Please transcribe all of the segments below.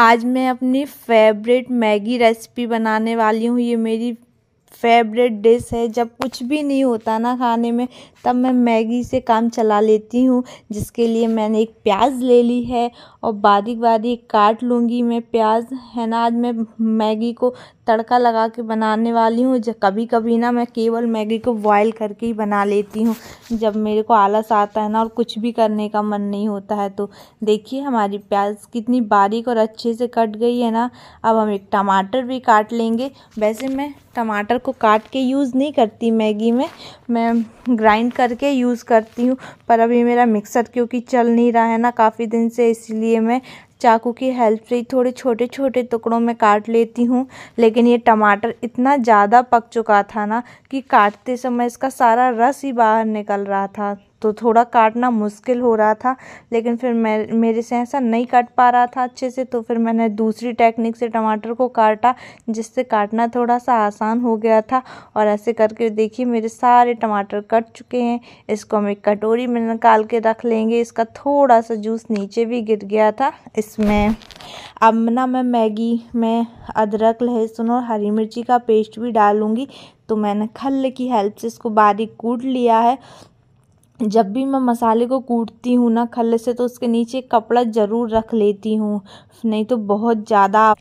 आज मैं अपनी फ़ेवरेट मैगी रेसिपी बनाने वाली हूँ ये मेरी फ़ेवरेट डिश है जब कुछ भी नहीं होता ना खाने में तब मैं मैगी से काम चला लेती हूँ जिसके लिए मैंने एक प्याज ले ली है और बारीक बारीक काट लूँगी मैं प्याज है ना आज मैं मैगी को तड़का लगा के बनाने वाली हूँ कभी कभी ना मैं केवल मैगी को बॉयल करके ही बना लेती हूँ जब मेरे को आलस आता है ना और कुछ भी करने का मन नहीं होता है तो देखिए हमारी प्याज कितनी बारीक और अच्छे से कट गई है ना अब हम एक टमाटर भी काट लेंगे वैसे मैं टमाटर को काट के यूज़ नहीं करती मैगी में मैं ग्राइंड करके यूज़ करती हूँ पर अभी मेरा मिक्सर क्योंकि चल नहीं रहा है ना काफ़ी दिन से इसलिए लिए मैं चाकू की हेल्प से थोड़े छोटे छोटे टुकड़ों में काट लेती हूँ लेकिन ये टमाटर इतना ज़्यादा पक चुका था ना कि काटते समय इसका सारा रस ही बाहर निकल रहा था तो थोड़ा काटना मुश्किल हो रहा था लेकिन फिर मैं मेरे से ऐसा नहीं कट पा रहा था अच्छे से तो फिर मैंने दूसरी टेक्निक से टमाटर को काटा जिससे काटना थोड़ा सा आसान हो गया था और ऐसे करके देखिए मेरे सारे टमाटर कट चुके हैं इसको हम एक कटोरी में निकाल के रख लेंगे इसका थोड़ा सा जूस नीचे भी गिर गया था इसमें अब ना मैं मैगी में अदरक लहसुन और हरी मिर्ची का पेस्ट भी डालूँगी तो मैंने खल की हेल्प से इसको बारीक कूट लिया है जब भी मैं मसाले को कूटती हूँ ना खल से तो उसके नीचे कपड़ा ज़रूर रख लेती हूँ नहीं तो बहुत ज़्यादा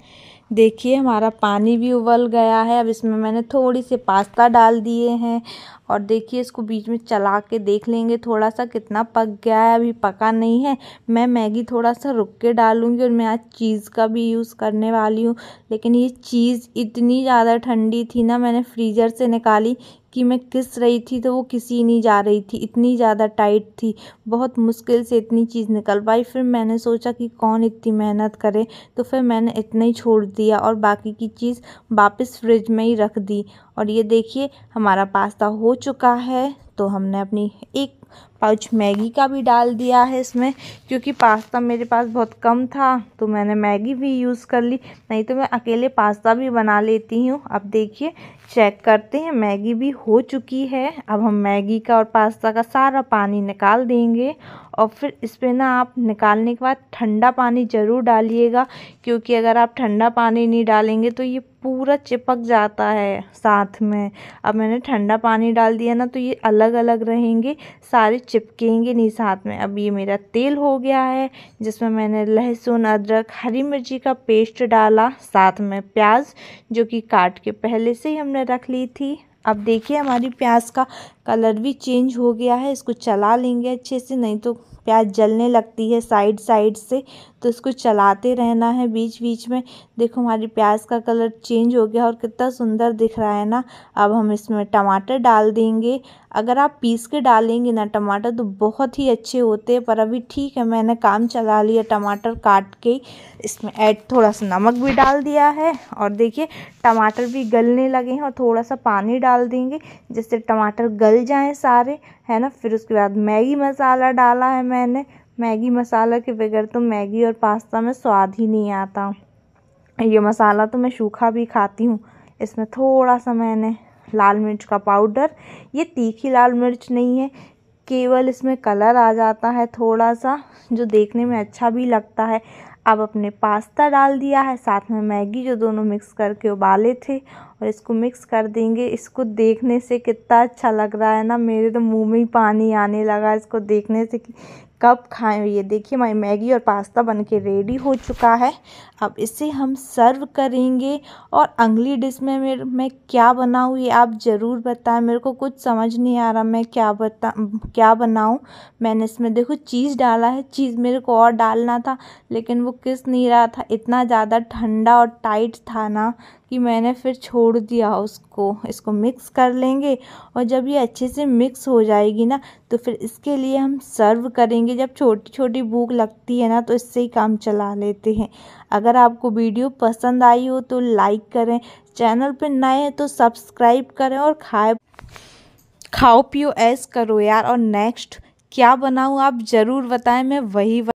देखिए हमारा पानी भी उबल गया है अब इसमें मैंने थोड़ी से पास्ता डाल दिए हैं और देखिए इसको बीच में चला के देख लेंगे थोड़ा सा कितना पक गया है अभी पका नहीं है मैं मैगी थोड़ा सा रुक के डालूँगी और मैं आज चीज़ का भी यूज़ करने वाली हूँ लेकिन ये चीज़ इतनी ज़्यादा ठंडी थी ना मैंने फ्रीज़र से निकाली कि मैं किस रही थी तो वो किसी नहीं जा रही थी इतनी ज़्यादा टाइट थी बहुत मुश्किल से इतनी चीज़ निकल पाई फिर मैंने सोचा कि कौन इतनी मेहनत करे तो फिर मैंने इतना ही छोड़ दिया और बाकी की चीज़ वापस फ्रिज में ही रख दी और ये देखिए हमारा पास्ता हो चुका है तो हमने अपनी एक पाउच मैगी का भी डाल दिया है इसमें क्योंकि पास्ता मेरे पास बहुत कम था तो मैंने मैगी भी यूज़ कर ली नहीं तो मैं अकेले पास्ता भी बना लेती हूँ अब देखिए चेक करते हैं मैगी भी हो चुकी है अब हम मैगी का और पास्ता का सारा पानी निकाल देंगे और फिर इस पर ना आप निकालने के बाद ठंडा पानी ज़रूर डालिएगा क्योंकि अगर आप ठंडा पानी नहीं डालेंगे तो ये पूरा चिपक जाता है साथ में अब मैंने ठंडा पानी डाल दिया ना तो ये अलग अलग रहेंगे सारे चिपकेंगे नहीं साथ में अब ये मेरा तेल हो गया है जिसमें मैंने लहसुन अदरक हरी मिर्ची का पेस्ट डाला साथ में प्याज जो कि काट के पहले से ही हमने रख ली थी अब देखिए हमारी प्याज का कलर भी चेंज हो गया है इसको चला लेंगे अच्छे से नहीं तो प्याज जलने लगती है साइड साइड से तो इसको चलाते रहना है बीच बीच में देखो हमारी प्याज का कलर चेंज हो गया और कितना सुंदर दिख रहा है ना अब हम इसमें टमाटर डाल देंगे अगर आप पीस के डालेंगे ना टमाटर तो बहुत ही अच्छे होते हैं पर अभी ठीक है मैंने काम चला लिया टमाटर काट के इसमें ऐड थोड़ा सा नमक भी डाल दिया है और देखिए टमाटर भी गलने लगे हैं और थोड़ा सा पानी डाल डाल देंगे जिससे टमाटर गल जाएं सारे है ना फिर उसके बाद मैगी मसाला डाला है मैंने मैगी मसाला के बगैर तो मैगी और पास्ता में स्वाद ही नहीं आता ये मसाला तो मैं सूखा भी खाती हूँ इसमें थोड़ा सा मैंने लाल मिर्च का पाउडर ये तीखी लाल मिर्च नहीं है केवल इसमें कलर आ जाता है थोड़ा सा जो देखने में अच्छा भी लगता है अब अपने पास्ता डाल दिया है साथ में मैगी जो दोनों मिक्स करके उबाले थे और इसको मिक्स कर देंगे इसको देखने से कितना अच्छा लग रहा है ना मेरे तो मुंह में ही पानी आने लगा इसको देखने से कि कब खाएं ये देखिए हमारी मैगी और पास्ता बन के रेडी हो चुका है अब इसे हम सर्व करेंगे और अगली डिश में मेरे मैं क्या बनाऊँ ये आप ज़रूर बताएं मेरे को कुछ समझ नहीं आ रहा मैं क्या बता क्या बनाऊँ मैंने इसमें देखो चीज़ डाला है चीज़ मेरे को और डालना था लेकिन वो किस नहीं रहा था इतना ज़्यादा ठंडा और टाइट था ना कि मैंने फिर छोड़ दिया उसको इसको मिक्स कर लेंगे और जब ये अच्छे से मिक्स हो जाएगी ना तो फिर इसके लिए हम सर्व करेंगे जब छोटी छोटी भूख लगती है ना तो इससे ही काम चला लेते हैं अगर आपको वीडियो पसंद आई हो तो लाइक करें चैनल पर नए हैं तो सब्सक्राइब करें और खाए खाओ पियो ऐस करो यार और नेक्स्ट क्या बनाऊँ आप ज़रूर बताएं मैं वही